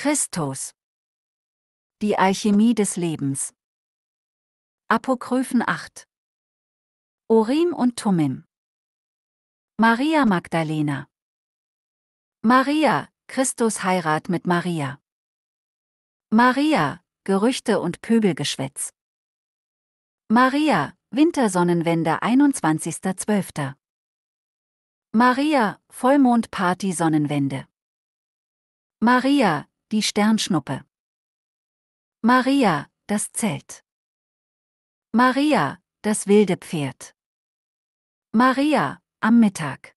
Christus. Die Alchemie des Lebens. Apokryphen 8. Orim und Tumim. Maria Magdalena. Maria, Christus Heirat mit Maria. Maria, Gerüchte und Pöbelgeschwätz. Maria, Wintersonnenwende 21.12. Maria, Vollmondparty Sonnenwende. Maria, die Sternschnuppe. Maria, das Zelt. Maria, das wilde Pferd. Maria, am Mittag.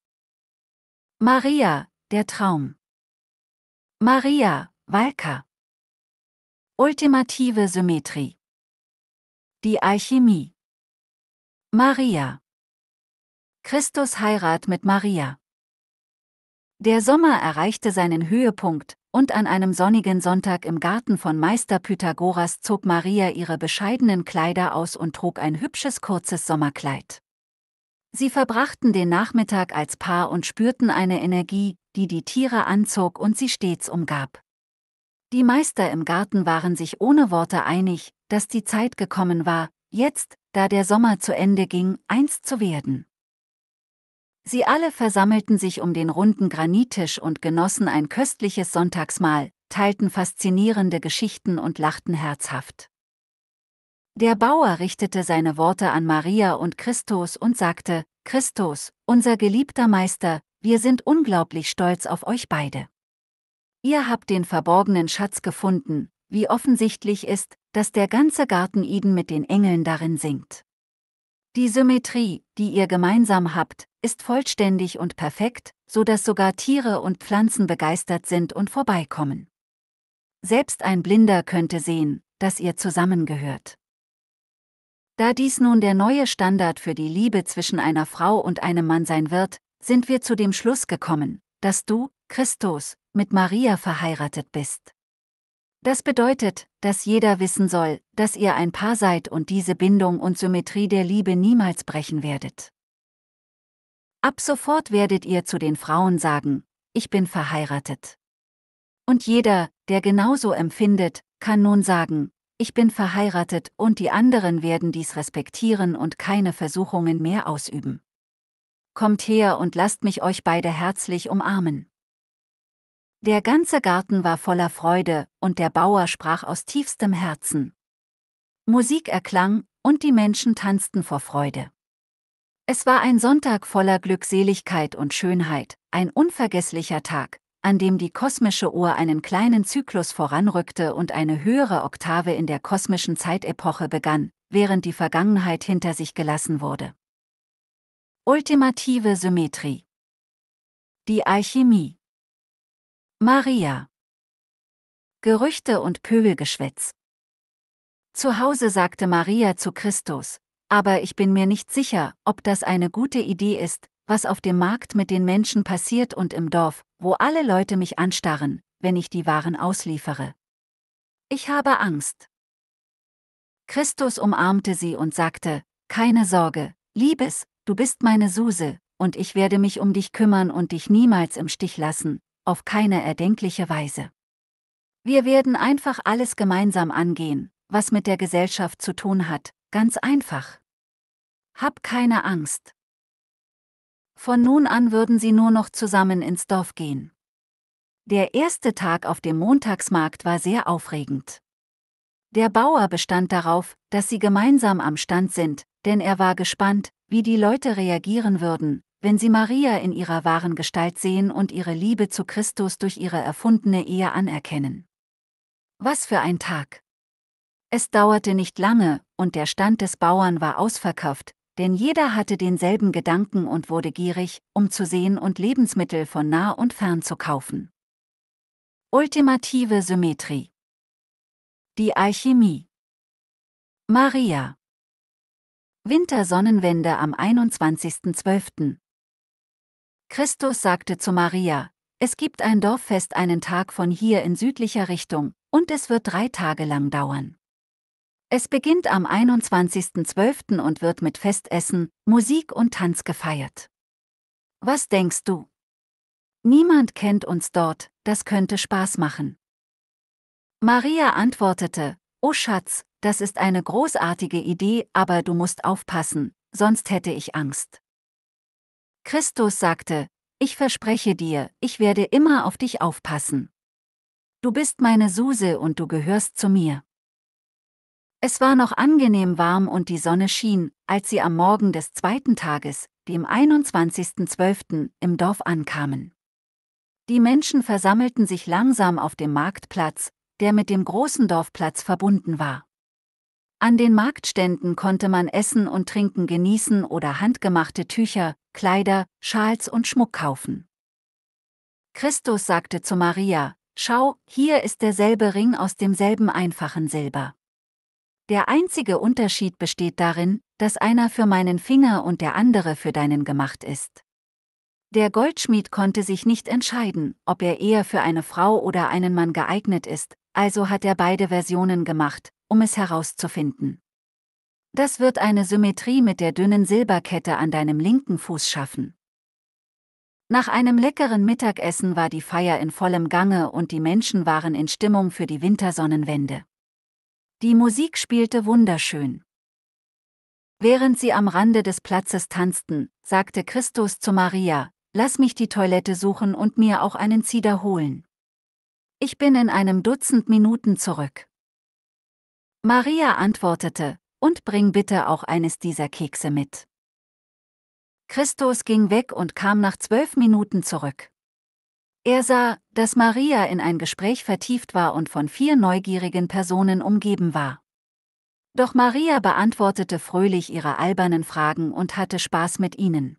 Maria, der Traum. Maria, Walker. Ultimative Symmetrie. Die Alchemie. Maria. Christus Heirat mit Maria. Der Sommer erreichte seinen Höhepunkt, und an einem sonnigen Sonntag im Garten von Meister Pythagoras zog Maria ihre bescheidenen Kleider aus und trug ein hübsches kurzes Sommerkleid. Sie verbrachten den Nachmittag als Paar und spürten eine Energie, die die Tiere anzog und sie stets umgab. Die Meister im Garten waren sich ohne Worte einig, dass die Zeit gekommen war, jetzt, da der Sommer zu Ende ging, eins zu werden. Sie alle versammelten sich um den runden Granittisch und genossen ein köstliches Sonntagsmahl, teilten faszinierende Geschichten und lachten herzhaft. Der Bauer richtete seine Worte an Maria und Christus und sagte, Christus, unser geliebter Meister, wir sind unglaublich stolz auf euch beide. Ihr habt den verborgenen Schatz gefunden, wie offensichtlich ist, dass der ganze Garten Eden mit den Engeln darin singt. Die Symmetrie, die ihr gemeinsam habt, ist vollständig und perfekt, so dass sogar Tiere und Pflanzen begeistert sind und vorbeikommen. Selbst ein Blinder könnte sehen, dass ihr zusammengehört. Da dies nun der neue Standard für die Liebe zwischen einer Frau und einem Mann sein wird, sind wir zu dem Schluss gekommen, dass du, Christus, mit Maria verheiratet bist. Das bedeutet, dass jeder wissen soll, dass ihr ein Paar seid und diese Bindung und Symmetrie der Liebe niemals brechen werdet. Ab sofort werdet ihr zu den Frauen sagen, ich bin verheiratet. Und jeder, der genauso empfindet, kann nun sagen, ich bin verheiratet und die anderen werden dies respektieren und keine Versuchungen mehr ausüben. Kommt her und lasst mich euch beide herzlich umarmen. Der ganze Garten war voller Freude, und der Bauer sprach aus tiefstem Herzen. Musik erklang, und die Menschen tanzten vor Freude. Es war ein Sonntag voller Glückseligkeit und Schönheit, ein unvergesslicher Tag, an dem die kosmische Uhr einen kleinen Zyklus voranrückte und eine höhere Oktave in der kosmischen Zeitepoche begann, während die Vergangenheit hinter sich gelassen wurde. Ultimative Symmetrie Die Alchemie Maria. Gerüchte und Pöbelgeschwätz. Zu Hause sagte Maria zu Christus, aber ich bin mir nicht sicher, ob das eine gute Idee ist, was auf dem Markt mit den Menschen passiert und im Dorf, wo alle Leute mich anstarren, wenn ich die Waren ausliefere. Ich habe Angst. Christus umarmte sie und sagte, Keine Sorge, Liebes, du bist meine Suse, und ich werde mich um dich kümmern und dich niemals im Stich lassen, auf keine erdenkliche Weise. Wir werden einfach alles gemeinsam angehen, was mit der Gesellschaft zu tun hat, ganz einfach. Hab keine Angst. Von nun an würden sie nur noch zusammen ins Dorf gehen. Der erste Tag auf dem Montagsmarkt war sehr aufregend. Der Bauer bestand darauf, dass sie gemeinsam am Stand sind, denn er war gespannt, wie die Leute reagieren würden, wenn sie Maria in ihrer wahren Gestalt sehen und ihre Liebe zu Christus durch ihre erfundene Ehe anerkennen. Was für ein Tag! Es dauerte nicht lange, und der Stand des Bauern war ausverkauft, denn jeder hatte denselben Gedanken und wurde gierig, um zu sehen und Lebensmittel von nah und fern zu kaufen. Ultimative Symmetrie Die Alchemie Maria Wintersonnenwende am 21.12. Christus sagte zu Maria, es gibt ein Dorffest einen Tag von hier in südlicher Richtung, und es wird drei Tage lang dauern. Es beginnt am 21.12. und wird mit Festessen, Musik und Tanz gefeiert. Was denkst du? Niemand kennt uns dort, das könnte Spaß machen. Maria antwortete, Oh Schatz, das ist eine großartige Idee, aber du musst aufpassen, sonst hätte ich Angst. Christus sagte, ich verspreche dir, ich werde immer auf dich aufpassen. Du bist meine Suse und du gehörst zu mir. Es war noch angenehm warm und die Sonne schien, als sie am Morgen des zweiten Tages, dem 21.12., im Dorf ankamen. Die Menschen versammelten sich langsam auf dem Marktplatz, der mit dem großen Dorfplatz verbunden war. An den Marktständen konnte man Essen und Trinken genießen oder handgemachte Tücher, Kleider, Schals und Schmuck kaufen. Christus sagte zu Maria, Schau, hier ist derselbe Ring aus demselben einfachen Silber. Der einzige Unterschied besteht darin, dass einer für meinen Finger und der andere für deinen gemacht ist. Der Goldschmied konnte sich nicht entscheiden, ob er eher für eine Frau oder einen Mann geeignet ist, also hat er beide Versionen gemacht, um es herauszufinden. Das wird eine Symmetrie mit der dünnen Silberkette an deinem linken Fuß schaffen. Nach einem leckeren Mittagessen war die Feier in vollem Gange und die Menschen waren in Stimmung für die Wintersonnenwende. Die Musik spielte wunderschön. Während sie am Rande des Platzes tanzten, sagte Christus zu Maria, Lass mich die Toilette suchen und mir auch einen Zieder holen. Ich bin in einem Dutzend Minuten zurück. Maria antwortete, und bring bitte auch eines dieser Kekse mit. Christus ging weg und kam nach zwölf Minuten zurück. Er sah, dass Maria in ein Gespräch vertieft war und von vier neugierigen Personen umgeben war. Doch Maria beantwortete fröhlich ihre albernen Fragen und hatte Spaß mit ihnen.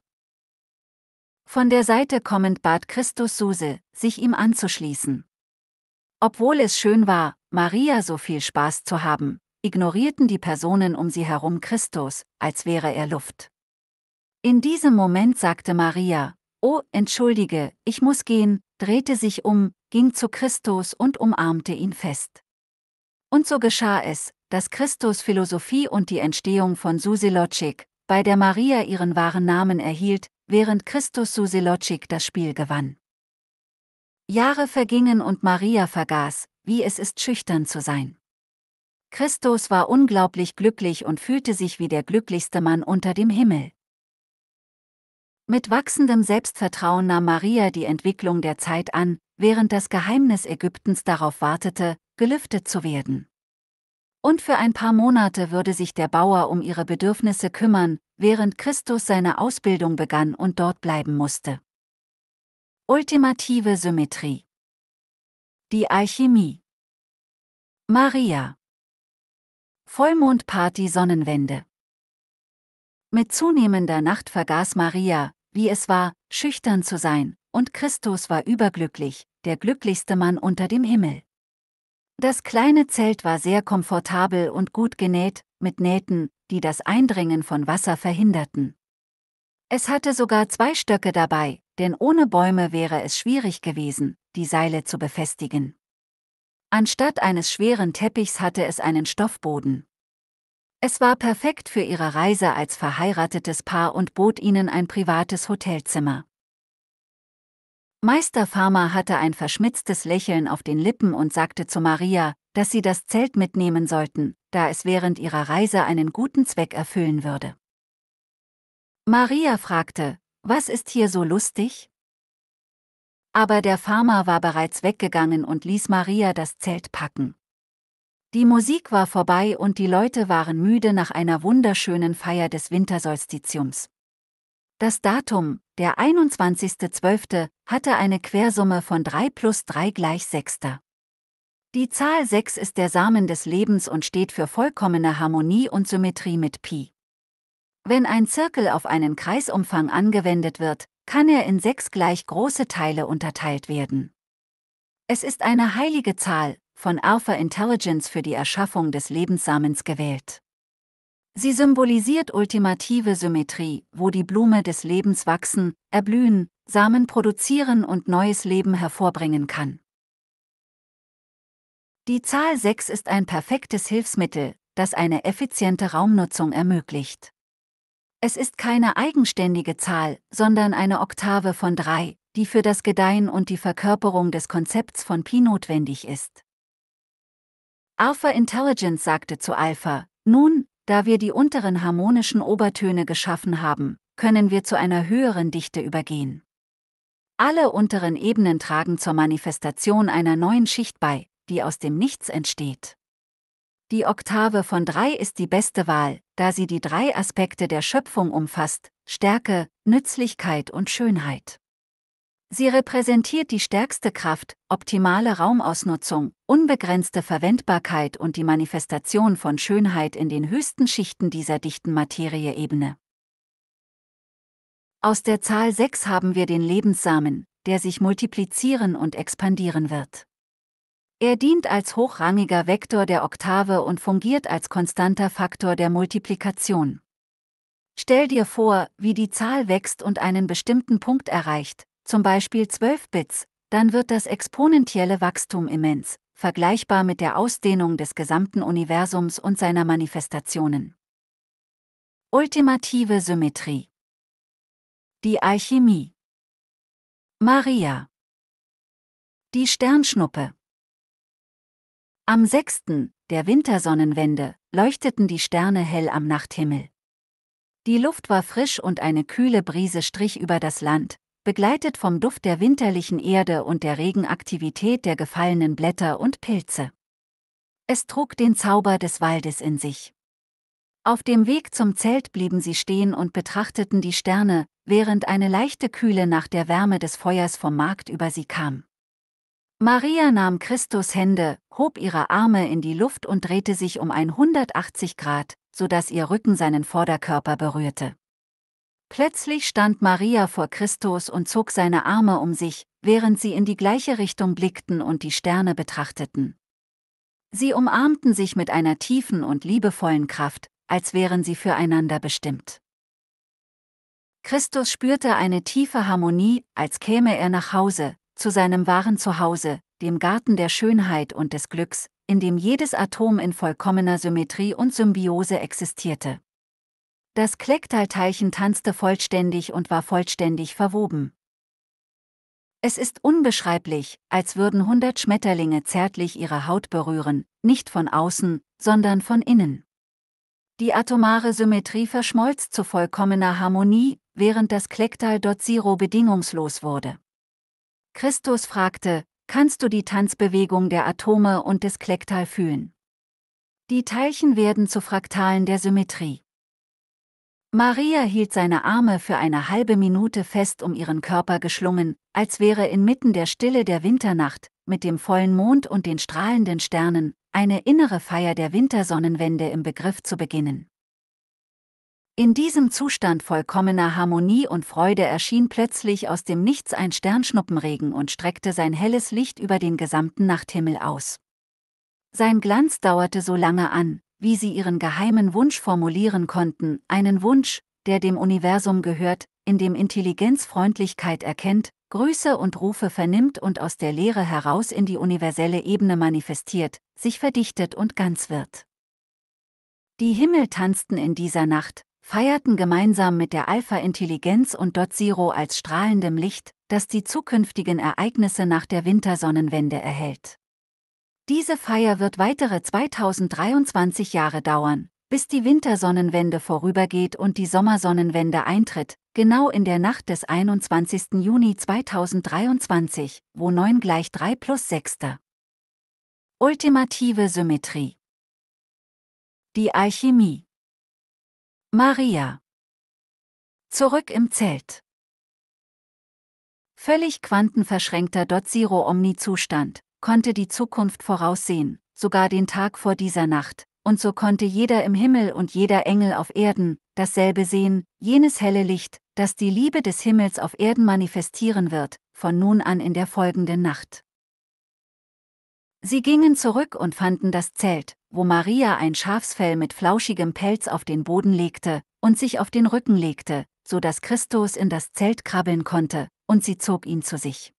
Von der Seite kommend bat Christus Suse, sich ihm anzuschließen. Obwohl es schön war, Maria so viel Spaß zu haben, ignorierten die Personen um sie herum Christus, als wäre er Luft. In diesem Moment sagte Maria, Oh, entschuldige, ich muss gehen, drehte sich um, ging zu Christus und umarmte ihn fest. Und so geschah es, dass Christus Philosophie und die Entstehung von Susilocic, bei der Maria ihren wahren Namen erhielt, während Christus Susilocic das Spiel gewann. Jahre vergingen und Maria vergaß, wie es ist, schüchtern zu sein. Christus war unglaublich glücklich und fühlte sich wie der glücklichste Mann unter dem Himmel. Mit wachsendem Selbstvertrauen nahm Maria die Entwicklung der Zeit an, während das Geheimnis Ägyptens darauf wartete, gelüftet zu werden. Und für ein paar Monate würde sich der Bauer um ihre Bedürfnisse kümmern, während Christus seine Ausbildung begann und dort bleiben musste. Ultimative Symmetrie. Die Alchemie. Maria. Vollmondparty Sonnenwende. Mit zunehmender Nacht vergaß Maria, wie es war, schüchtern zu sein, und Christus war überglücklich, der glücklichste Mann unter dem Himmel. Das kleine Zelt war sehr komfortabel und gut genäht, mit Nähten, die das Eindringen von Wasser verhinderten. Es hatte sogar zwei Stöcke dabei, denn ohne Bäume wäre es schwierig gewesen, die Seile zu befestigen. Anstatt eines schweren Teppichs hatte es einen Stoffboden. Es war perfekt für ihre Reise als verheiratetes Paar und bot ihnen ein privates Hotelzimmer. Meister Farmer hatte ein verschmitztes Lächeln auf den Lippen und sagte zu Maria, dass sie das Zelt mitnehmen sollten, da es während ihrer Reise einen guten Zweck erfüllen würde. Maria fragte, was ist hier so lustig? Aber der Farmer war bereits weggegangen und ließ Maria das Zelt packen. Die Musik war vorbei und die Leute waren müde nach einer wunderschönen Feier des Wintersolstitiums. Das Datum, der 21.12., hatte eine Quersumme von 3 plus 3 gleich 6. Die Zahl 6 ist der Samen des Lebens und steht für vollkommene Harmonie und Symmetrie mit Pi. Wenn ein Zirkel auf einen Kreisumfang angewendet wird, kann er in sechs gleich große Teile unterteilt werden. Es ist eine heilige Zahl, von Alpha Intelligence für die Erschaffung des Lebenssamens gewählt. Sie symbolisiert ultimative Symmetrie, wo die Blume des Lebens wachsen, erblühen, Samen produzieren und neues Leben hervorbringen kann. Die Zahl 6 ist ein perfektes Hilfsmittel, das eine effiziente Raumnutzung ermöglicht. Es ist keine eigenständige Zahl, sondern eine Oktave von drei, die für das Gedeihen und die Verkörperung des Konzepts von Pi notwendig ist. Alpha Intelligence sagte zu Alpha, nun, da wir die unteren harmonischen Obertöne geschaffen haben, können wir zu einer höheren Dichte übergehen. Alle unteren Ebenen tragen zur Manifestation einer neuen Schicht bei, die aus dem Nichts entsteht. Die Oktave von 3 ist die beste Wahl, da sie die drei Aspekte der Schöpfung umfasst, Stärke, Nützlichkeit und Schönheit. Sie repräsentiert die stärkste Kraft, optimale Raumausnutzung, unbegrenzte Verwendbarkeit und die Manifestation von Schönheit in den höchsten Schichten dieser dichten Materieebene. Aus der Zahl 6 haben wir den Lebenssamen, der sich multiplizieren und expandieren wird. Er dient als hochrangiger Vektor der Oktave und fungiert als konstanter Faktor der Multiplikation. Stell dir vor, wie die Zahl wächst und einen bestimmten Punkt erreicht, zum Beispiel 12 Bits, dann wird das exponentielle Wachstum immens, vergleichbar mit der Ausdehnung des gesamten Universums und seiner Manifestationen. Ultimative Symmetrie Die Alchemie Maria Die Sternschnuppe am 6., der Wintersonnenwende, leuchteten die Sterne hell am Nachthimmel. Die Luft war frisch und eine kühle Brise strich über das Land, begleitet vom Duft der winterlichen Erde und der Regenaktivität der gefallenen Blätter und Pilze. Es trug den Zauber des Waldes in sich. Auf dem Weg zum Zelt blieben sie stehen und betrachteten die Sterne, während eine leichte Kühle nach der Wärme des Feuers vom Markt über sie kam. Maria nahm Christus Hände, hob ihre Arme in die Luft und drehte sich um 180 Grad, sodass ihr Rücken seinen Vorderkörper berührte. Plötzlich stand Maria vor Christus und zog seine Arme um sich, während sie in die gleiche Richtung blickten und die Sterne betrachteten. Sie umarmten sich mit einer tiefen und liebevollen Kraft, als wären sie füreinander bestimmt. Christus spürte eine tiefe Harmonie, als käme er nach Hause, zu seinem wahren Zuhause, dem Garten der Schönheit und des Glücks, in dem jedes Atom in vollkommener Symmetrie und Symbiose existierte. Das Klecktal-Teilchen tanzte vollständig und war vollständig verwoben. Es ist unbeschreiblich, als würden hundert Schmetterlinge zärtlich ihre Haut berühren, nicht von außen, sondern von innen. Die atomare Symmetrie verschmolz zu vollkommener Harmonie, während das Klecktal dort Zero bedingungslos wurde. Christus fragte, kannst du die Tanzbewegung der Atome und des Klektal fühlen? Die Teilchen werden zu Fraktalen der Symmetrie. Maria hielt seine Arme für eine halbe Minute fest um ihren Körper geschlungen, als wäre inmitten der Stille der Winternacht, mit dem vollen Mond und den strahlenden Sternen, eine innere Feier der Wintersonnenwende im Begriff zu beginnen. In diesem Zustand vollkommener Harmonie und Freude erschien plötzlich aus dem Nichts ein Sternschnuppenregen und streckte sein helles Licht über den gesamten Nachthimmel aus. Sein Glanz dauerte so lange an, wie sie ihren geheimen Wunsch formulieren konnten, einen Wunsch, der dem Universum gehört, in dem Intelligenz Freundlichkeit erkennt, Grüße und Rufe vernimmt und aus der Leere heraus in die universelle Ebene manifestiert, sich verdichtet und ganz wird. Die Himmel tanzten in dieser Nacht, feierten gemeinsam mit der Alpha-Intelligenz und Dot Zero als strahlendem Licht, das die zukünftigen Ereignisse nach der Wintersonnenwende erhält. Diese Feier wird weitere 2023 Jahre dauern, bis die Wintersonnenwende vorübergeht und die Sommersonnenwende eintritt, genau in der Nacht des 21. Juni 2023, wo 9 gleich 3 plus 6. Ultimative Symmetrie. Die Alchemie Maria. Zurück im Zelt. Völlig quantenverschränkter Dot-Zero-Omni-Zustand, konnte die Zukunft voraussehen, sogar den Tag vor dieser Nacht, und so konnte jeder im Himmel und jeder Engel auf Erden, dasselbe sehen, jenes helle Licht, das die Liebe des Himmels auf Erden manifestieren wird, von nun an in der folgenden Nacht. Sie gingen zurück und fanden das Zelt, wo Maria ein Schafsfell mit flauschigem Pelz auf den Boden legte und sich auf den Rücken legte, so dass Christus in das Zelt krabbeln konnte, und sie zog ihn zu sich.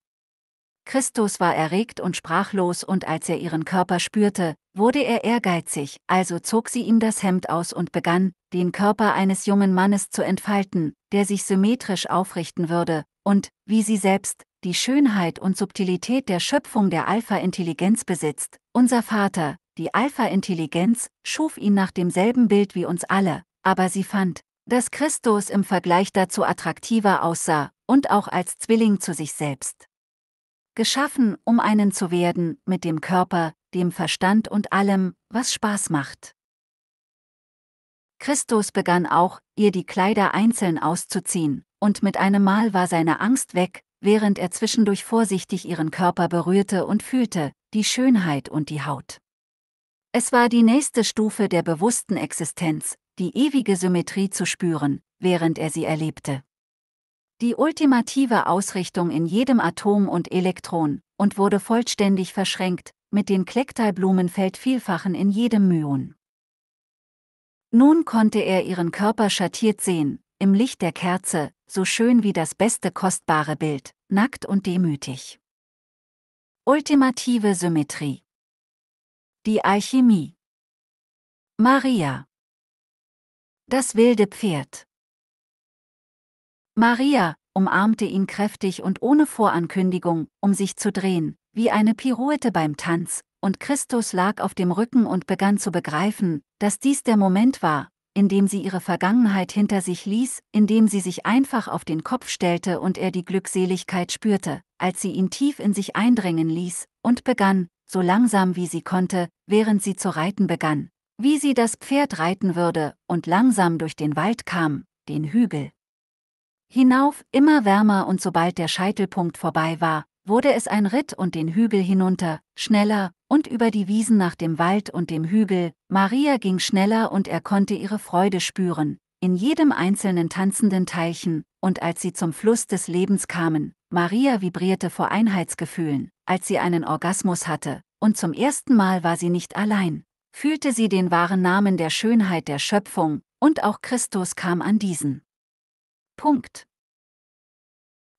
Christus war erregt und sprachlos und als er ihren Körper spürte, wurde er ehrgeizig, also zog sie ihm das Hemd aus und begann, den Körper eines jungen Mannes zu entfalten, der sich symmetrisch aufrichten würde, und, wie sie selbst, die Schönheit und Subtilität der Schöpfung der Alpha-Intelligenz besitzt. Unser Vater, die Alpha-Intelligenz, schuf ihn nach demselben Bild wie uns alle, aber sie fand, dass Christus im Vergleich dazu attraktiver aussah und auch als Zwilling zu sich selbst. Geschaffen, um einen zu werden, mit dem Körper, dem Verstand und allem, was Spaß macht. Christus begann auch, ihr die Kleider einzeln auszuziehen, und mit einem Mal war seine Angst weg, während er zwischendurch vorsichtig ihren Körper berührte und fühlte, die Schönheit und die Haut. Es war die nächste Stufe der bewussten Existenz, die ewige Symmetrie zu spüren, während er sie erlebte. Die ultimative Ausrichtung in jedem Atom und Elektron, und wurde vollständig verschränkt, mit den Klektalblumenfeld vielfachen in jedem Myon. Nun konnte er ihren Körper schattiert sehen, im Licht der Kerze, so schön wie das beste kostbare Bild, nackt und demütig. Ultimative Symmetrie. Die Alchemie. Maria. Das wilde Pferd. Maria umarmte ihn kräftig und ohne Vorankündigung, um sich zu drehen, wie eine Pirouette beim Tanz, und Christus lag auf dem Rücken und begann zu begreifen, dass dies der Moment war, indem sie ihre Vergangenheit hinter sich ließ, indem sie sich einfach auf den Kopf stellte und er die Glückseligkeit spürte, als sie ihn tief in sich eindringen ließ, und begann, so langsam wie sie konnte, während sie zu reiten begann, wie sie das Pferd reiten würde, und langsam durch den Wald kam, den Hügel. Hinauf, immer wärmer und sobald der Scheitelpunkt vorbei war, wurde es ein Ritt und den Hügel hinunter, schneller, und über die Wiesen nach dem Wald und dem Hügel, Maria ging schneller und er konnte ihre Freude spüren, in jedem einzelnen tanzenden Teilchen, und als sie zum Fluss des Lebens kamen, Maria vibrierte vor Einheitsgefühlen, als sie einen Orgasmus hatte, und zum ersten Mal war sie nicht allein, fühlte sie den wahren Namen der Schönheit der Schöpfung, und auch Christus kam an diesen. Punkt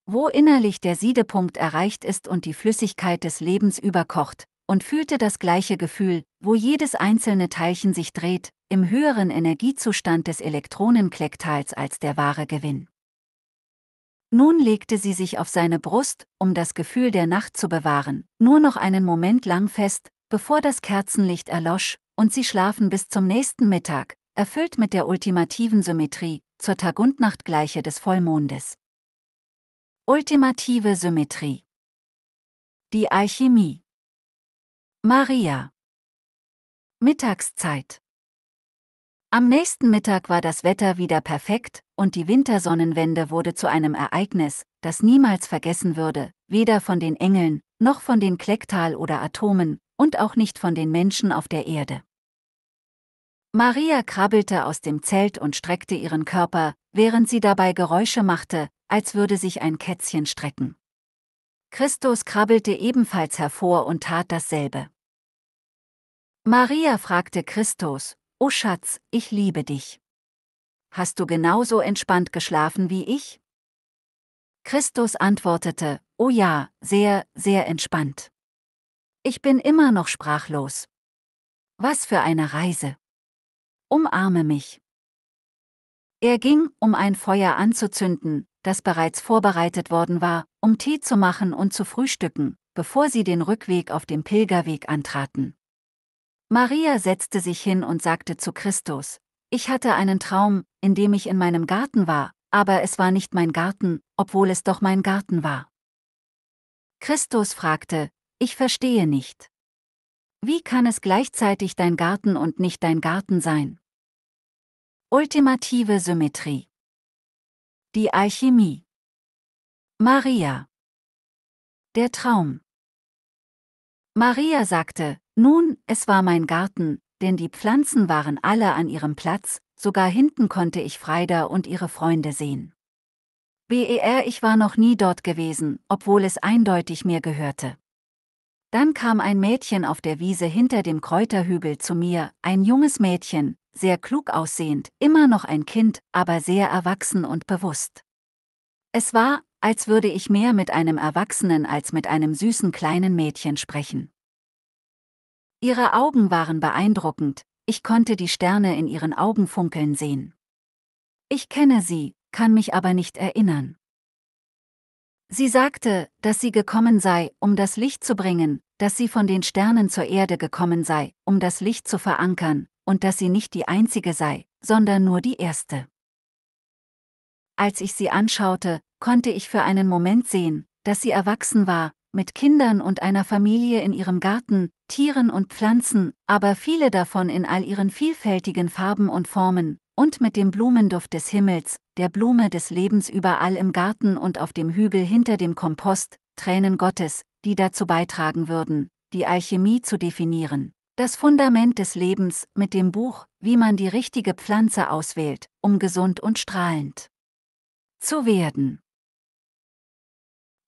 wo innerlich der Siedepunkt erreicht ist und die Flüssigkeit des Lebens überkocht, und fühlte das gleiche Gefühl, wo jedes einzelne Teilchen sich dreht, im höheren Energiezustand des Elektronenklektals als der wahre Gewinn. Nun legte sie sich auf seine Brust, um das Gefühl der Nacht zu bewahren, nur noch einen Moment lang fest, bevor das Kerzenlicht erlosch, und sie schlafen bis zum nächsten Mittag, erfüllt mit der ultimativen Symmetrie, zur Tagundnachtgleiche des Vollmondes. Ultimative Symmetrie. Die Alchemie. Maria. Mittagszeit. Am nächsten Mittag war das Wetter wieder perfekt, und die Wintersonnenwende wurde zu einem Ereignis, das niemals vergessen würde, weder von den Engeln, noch von den Klecktal oder Atomen, und auch nicht von den Menschen auf der Erde. Maria krabbelte aus dem Zelt und streckte ihren Körper, während sie dabei Geräusche machte, als würde sich ein Kätzchen strecken. Christus krabbelte ebenfalls hervor und tat dasselbe. Maria fragte Christus, O Schatz, ich liebe dich. Hast du genauso entspannt geschlafen wie ich? Christus antwortete, Oh ja, sehr, sehr entspannt. Ich bin immer noch sprachlos. Was für eine Reise. Umarme mich. Er ging, um ein Feuer anzuzünden, das bereits vorbereitet worden war, um Tee zu machen und zu frühstücken, bevor sie den Rückweg auf dem Pilgerweg antraten. Maria setzte sich hin und sagte zu Christus, ich hatte einen Traum, in dem ich in meinem Garten war, aber es war nicht mein Garten, obwohl es doch mein Garten war. Christus fragte, ich verstehe nicht. Wie kann es gleichzeitig dein Garten und nicht dein Garten sein? Ultimative Symmetrie die Alchemie. Maria. Der Traum. Maria sagte, nun, es war mein Garten, denn die Pflanzen waren alle an ihrem Platz, sogar hinten konnte ich Freida und ihre Freunde sehen. BER, ich war noch nie dort gewesen, obwohl es eindeutig mir gehörte. Dann kam ein Mädchen auf der Wiese hinter dem Kräuterhügel zu mir, ein junges Mädchen, sehr klug aussehend, immer noch ein Kind, aber sehr erwachsen und bewusst. Es war, als würde ich mehr mit einem Erwachsenen als mit einem süßen kleinen Mädchen sprechen. Ihre Augen waren beeindruckend, ich konnte die Sterne in ihren Augen funkeln sehen. Ich kenne sie, kann mich aber nicht erinnern. Sie sagte, dass sie gekommen sei, um das Licht zu bringen, dass sie von den Sternen zur Erde gekommen sei, um das Licht zu verankern, und dass sie nicht die einzige sei, sondern nur die erste. Als ich sie anschaute, konnte ich für einen Moment sehen, dass sie erwachsen war, mit Kindern und einer Familie in ihrem Garten, Tieren und Pflanzen, aber viele davon in all ihren vielfältigen Farben und Formen, und mit dem Blumenduft des Himmels, der Blume des Lebens überall im Garten und auf dem Hügel hinter dem Kompost, Tränen Gottes, die dazu beitragen würden, die Alchemie zu definieren. Das Fundament des Lebens mit dem Buch, wie man die richtige Pflanze auswählt, um gesund und strahlend zu werden.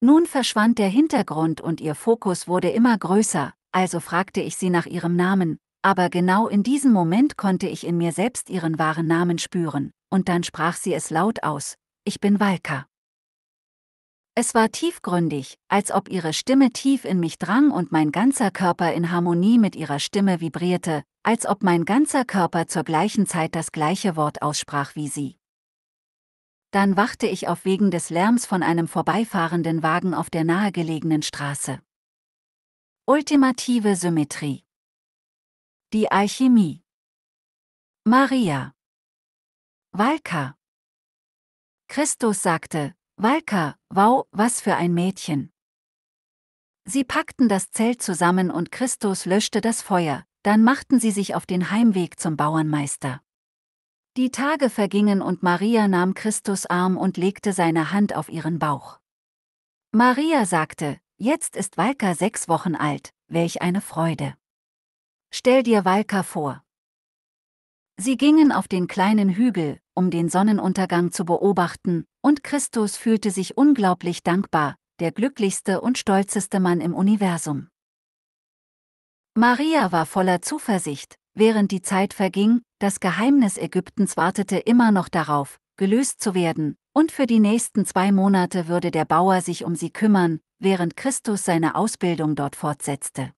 Nun verschwand der Hintergrund und ihr Fokus wurde immer größer, also fragte ich sie nach ihrem Namen, aber genau in diesem Moment konnte ich in mir selbst ihren wahren Namen spüren, und dann sprach sie es laut aus, ich bin Walka. Es war tiefgründig, als ob ihre Stimme tief in mich drang und mein ganzer Körper in Harmonie mit ihrer Stimme vibrierte, als ob mein ganzer Körper zur gleichen Zeit das gleiche Wort aussprach wie sie. Dann wachte ich auf wegen des Lärms von einem vorbeifahrenden Wagen auf der nahegelegenen Straße. Ultimative Symmetrie. Die Alchemie. Maria. Walka. Christus sagte, Walka, wow, was für ein Mädchen. Sie packten das Zelt zusammen und Christus löschte das Feuer, dann machten sie sich auf den Heimweg zum Bauernmeister. Die Tage vergingen und Maria nahm Christus Arm und legte seine Hand auf ihren Bauch. Maria sagte, jetzt ist Walka sechs Wochen alt, welch eine Freude. Stell dir Walka vor. Sie gingen auf den kleinen Hügel, um den Sonnenuntergang zu beobachten, und Christus fühlte sich unglaublich dankbar, der glücklichste und stolzeste Mann im Universum. Maria war voller Zuversicht, während die Zeit verging, das Geheimnis Ägyptens wartete immer noch darauf, gelöst zu werden, und für die nächsten zwei Monate würde der Bauer sich um sie kümmern, während Christus seine Ausbildung dort fortsetzte.